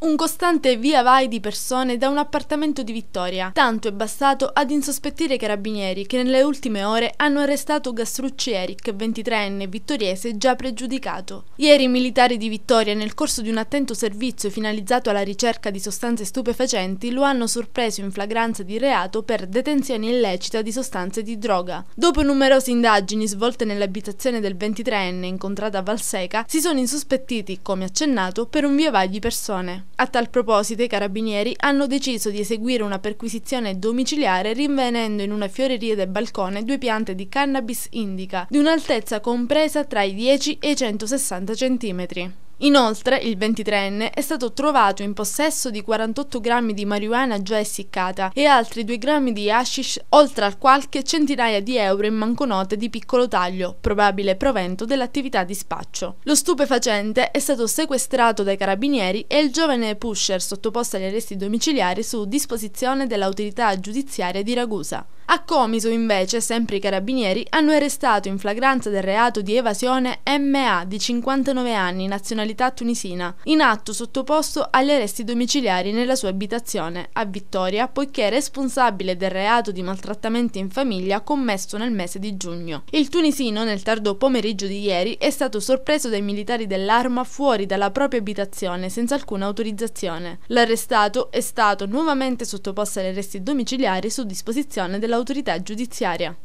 Un costante via vai di persone da un appartamento di Vittoria. Tanto è bastato ad insospettire i carabinieri che nelle ultime ore hanno arrestato Gastrucci Eric, 23enne vittoriese già pregiudicato. Ieri i militari di Vittoria, nel corso di un attento servizio finalizzato alla ricerca di sostanze stupefacenti, lo hanno sorpreso in flagranza di reato per detenzione illecita di sostanze di droga. Dopo numerose indagini svolte nell'abitazione del 23enne incontrata a Valseca, si sono insospettiti, come accennato, per un via vai di persone. A tal proposito i carabinieri hanno deciso di eseguire una perquisizione domiciliare rinvenendo in una fioreria del balcone due piante di cannabis indica di un'altezza compresa tra i 10 e i 160 centimetri. Inoltre, il 23enne è stato trovato in possesso di 48 grammi di marijuana già essiccata e altri 2 grammi di hashish, oltre a qualche centinaia di euro in manconote di piccolo taglio, probabile provento dell'attività di spaccio. Lo stupefacente è stato sequestrato dai carabinieri e il giovane pusher sottoposto agli arresti domiciliari su disposizione dell'autorità giudiziaria di Ragusa. A Comiso, invece, sempre i carabinieri hanno arrestato in flagranza del reato di evasione MA di 59 anni, nazionalità tunisina, in atto sottoposto agli arresti domiciliari nella sua abitazione a Vittoria, poiché è responsabile del reato di maltrattamenti in famiglia commesso nel mese di giugno. Il tunisino, nel tardo pomeriggio di ieri, è stato sorpreso dai militari dell'arma fuori dalla propria abitazione senza alcuna autorizzazione. L'arrestato è stato nuovamente sottoposto agli arresti domiciliari su disposizione della dall'autorità giudiziaria.